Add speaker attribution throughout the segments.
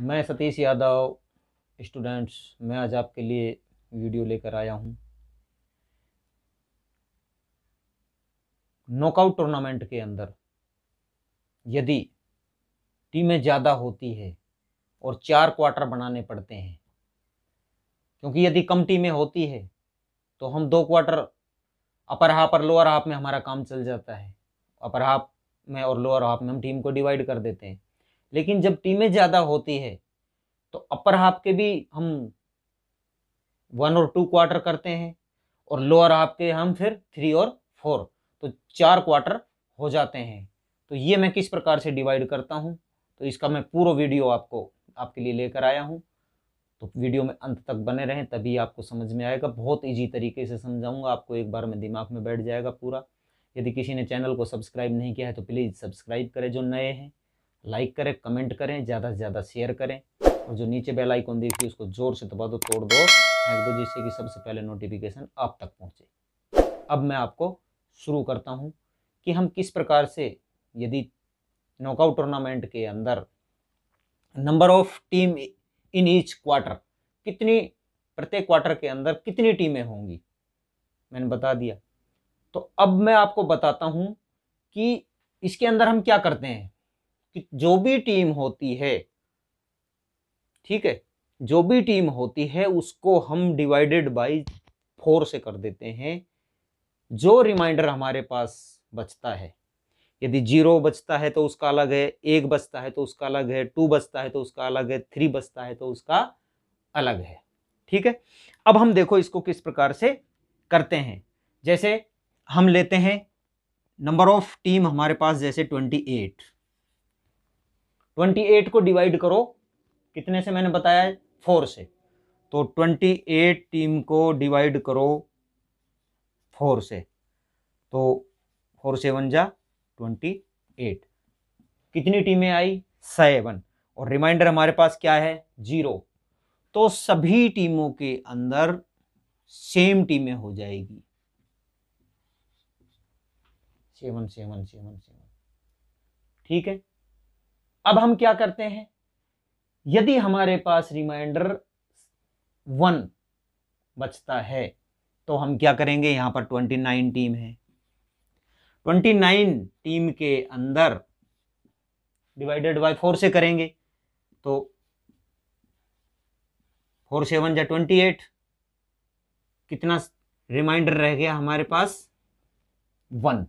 Speaker 1: मैं सतीश यादव स्टूडेंट्स मैं आज आपके लिए वीडियो लेकर आया हूं नॉकआउट टूर्नामेंट के अंदर यदि टीमें ज़्यादा होती है और चार क्वार्टर बनाने पड़ते हैं क्योंकि यदि कम टीमें होती है तो हम दो क्वार्टर अपर हाफ और लोअर हाफ में हमारा काम चल जाता है अपर हाफ में और लोअर हाफ में हम टीम को डिवाइड कर देते हैं लेकिन जब टीमें ज़्यादा होती है तो अपर हाफ के भी हम वन और टू क्वार्टर करते हैं और लोअर हाफ के हम फिर थ्री और फोर तो चार क्वार्टर हो जाते हैं तो ये मैं किस प्रकार से डिवाइड करता हूँ तो इसका मैं पूरा वीडियो आपको आपके लिए लेकर आया हूँ तो वीडियो में अंत तक बने रहें तभी आपको समझ में आएगा बहुत इजी तरीके से समझाऊंगा आपको एक बार में दिमाग में बैठ जाएगा पूरा यदि किसी ने चैनल को सब्सक्राइब नहीं किया है तो प्लीज़ सब्सक्राइब करें जो नए हैं लाइक करें कमेंट करें ज़्यादा से ज़्यादा शेयर करें और जो नीचे बेल आइकन दी थी उसको ज़ोर से दबा दो तोड़ दो फेंक दो जिससे कि सबसे पहले नोटिफिकेशन आप तक पहुँचे अब मैं आपको शुरू करता हूँ कि हम किस प्रकार से यदि नॉकआउट टूर्नामेंट के अंदर number of team in each quarter कितनी प्रत्येक क्वार्टर के अंदर कितनी टीमें होंगी मैंने बता दिया तो अब मैं आपको बताता हूं कि इसके अंदर हम क्या करते हैं कि जो भी टीम होती है ठीक है जो भी टीम होती है उसको हम डिवाइडेड बाई फोर से कर देते हैं जो रिमाइंडर हमारे पास बचता है यदि जीरो बचता है तो उसका अलग है एक बचता है तो उसका अलग है टू बचता है तो उसका अलग है थ्री बचता है तो उसका अलग है ठीक है अब हम देखो इसको किस प्रकार से करते हैं जैसे हम लेते हैं नंबर ऑफ टीम हमारे पास जैसे ट्वेंटी एट ट्वेंटी एट को डिवाइड करो कितने से मैंने बताया फोर से तो ट्वेंटी एट टीम को डिवाइड करो फोर से तो फोर सेवन जा ट्वेंटी एट कितनी टीमें आई सेवन और रिमाइंडर हमारे पास क्या है जीरो तो सभी टीमों के अंदर सेम टीमें हो जाएगी सेवन सेवन सेवन सेवन ठीक है अब हम क्या करते हैं यदि हमारे पास रिमाइंडर वन बचता है तो हम क्या करेंगे यहां पर ट्वेंटी नाइन टीम है ट्वेंटी नाइन टीम के अंदर डिवाइडेड बाय फोर से करेंगे तो फोर सेवन या ट्वेंटी एट कितना रिमाइंडर रह गया हमारे पास वन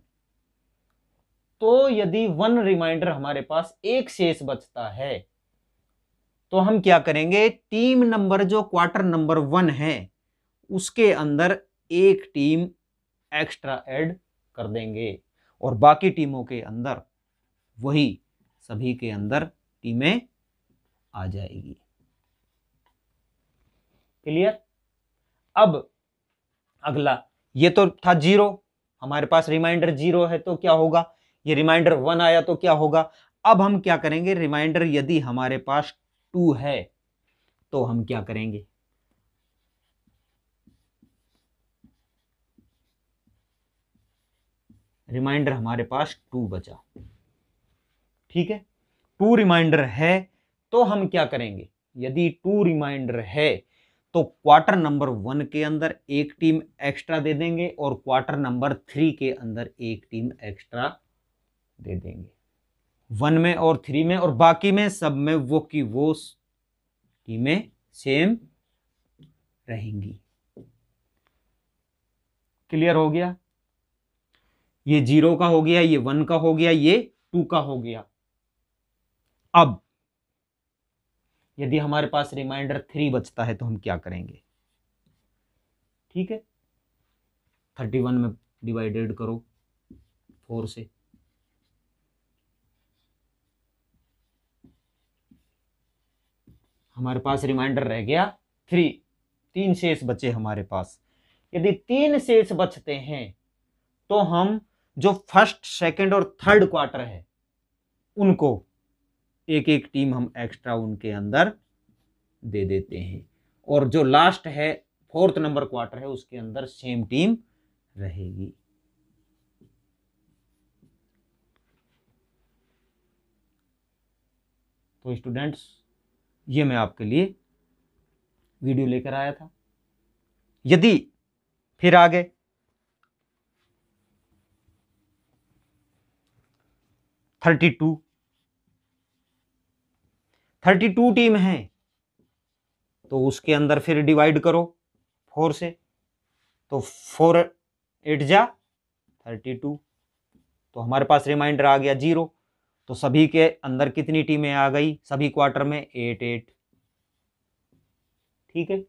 Speaker 1: तो यदि वन रिमाइंडर हमारे पास एक शेष बचता है तो हम क्या करेंगे टीम नंबर जो क्वार्टर नंबर वन है उसके अंदर एक टीम एक्स्ट्रा ऐड कर देंगे और बाकी टीमों के अंदर वही सभी के अंदर टीमें आ जाएगी क्लियर अब अगला ये तो था जीरो हमारे पास रिमाइंडर जीरो है तो क्या होगा ये रिमाइंडर वन आया तो क्या होगा अब हम क्या करेंगे रिमाइंडर यदि हमारे पास टू है तो हम क्या करेंगे रिमाइंडर हमारे पास टू बचा ठीक है टू रिमाइंडर है तो हम क्या करेंगे यदि टू रिमाइंडर है तो क्वार्टर नंबर वन के अंदर एक टीम एक्स्ट्रा दे देंगे और क्वार्टर नंबर थ्री के अंदर एक टीम एक्स्ट्रा दे देंगे वन में और थ्री में और बाकी में सब में वो की वो में सेम रहेंगी क्लियर हो गया ये जीरो का हो गया ये वन का हो गया ये टू का हो गया अब यदि हमारे पास रिमाइंडर थ्री बचता है तो हम क्या करेंगे ठीक है थर्टी वन में डिवाइडेड करो फोर से हमारे पास रिमाइंडर रह गया थ्री तीन शेष बचे हमारे पास यदि तीन शेष बचते हैं तो हम जो फर्स्ट सेकंड और थर्ड क्वार्टर है उनको एक एक टीम हम एक्स्ट्रा उनके अंदर दे देते हैं और जो लास्ट है फोर्थ नंबर क्वार्टर है उसके अंदर सेम टीम रहेगी तो स्टूडेंट्स ये मैं आपके लिए वीडियो लेकर आया था यदि फिर आगे thirty two thirty two team है तो उसके अंदर फिर डिवाइड करो फोर से तो फोर एट जा थर्टी टू तो हमारे पास रिमाइंडर आ गया जीरो तो सभी के अंदर कितनी टीमें आ गई सभी क्वार्टर में एट एट ठीक है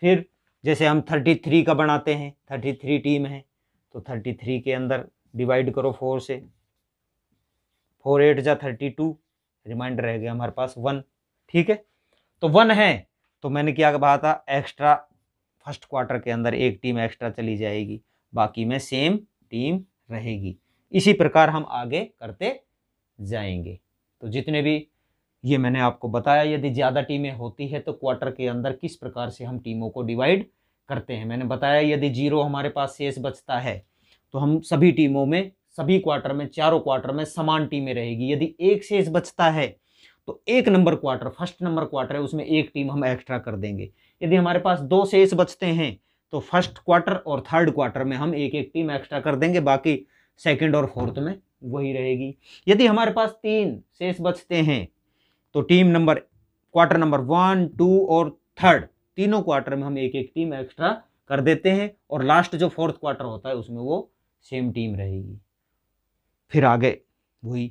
Speaker 1: फिर जैसे हम थर्टी थ्री का बनाते हैं थर्टी थ्री टीम है तो थर्टी थ्री के अंदर डिवाइड करो फोर से फोर एट जा थर्टी टू रिमाइंडर रह गया हमारे पास वन ठीक है तो वन है तो मैंने क्या कहा था एक्स्ट्रा फर्स्ट क्वार्टर के अंदर एक टीम एक्स्ट्रा चली जाएगी बाकी में सेम टीम रहेगी इसी प्रकार हम आगे करते जाएंगे तो जितने भी ये मैंने आपको बताया यदि ज़्यादा टीमें होती है तो क्वार्टर के अंदर किस प्रकार से हम टीमों को डिवाइड करते हैं मैंने बताया यदि जीरो हमारे पास शेष बचता है तो हम सभी टीमों में सभी क्वार्टर में चारों क्वार्टर में समान टीमें रहेगी यदि एक शेष बचता है तो एक number quarter first number quarter है उसमें एक टीम हम एक्स्ट्रा कर देंगे यदि हमारे पास दो शेष बचते हैं तो फर्स्ट क्वार्टर और थर्ड क्वार्टर में हम एक एक टीम एक्स्ट्रा कर देंगे बाकी सेकेंड और फोर्थ में वही रहेगी यदि हमारे पास तीन शेष बचते हैं तो team number quarter number one two और थर्ड तीनों क्वार्टर में हम एक एक टीम एक्स्ट्रा कर देते हैं और लास्ट जो फोर्थ क्वार्टर होता है उसमें वो सेम टीम रहेगी फिर आगे वही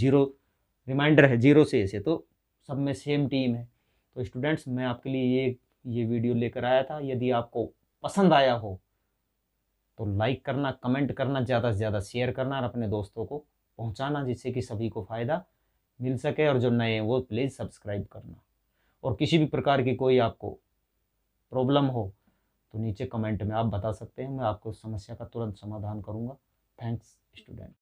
Speaker 1: जीरो रिमाइंडर है जीरो से ऐसे तो सब में सेम टीम है तो स्टूडेंट्स मैं आपके लिए ये ये वीडियो लेकर आया था यदि आपको पसंद आया हो तो लाइक करना कमेंट करना ज़्यादा से ज़्यादा शेयर करना और अपने दोस्तों को पहुंचाना जिससे कि सभी को फ़ायदा मिल सके और जो नए हैं वो प्लीज़ सब्सक्राइब करना और किसी भी प्रकार की कोई आपको प्रॉब्लम हो तो नीचे कमेंट में आप बता सकते हैं मैं आपको समस्या का तुरंत समाधान करूँगा थैंक्स स्टूडेंट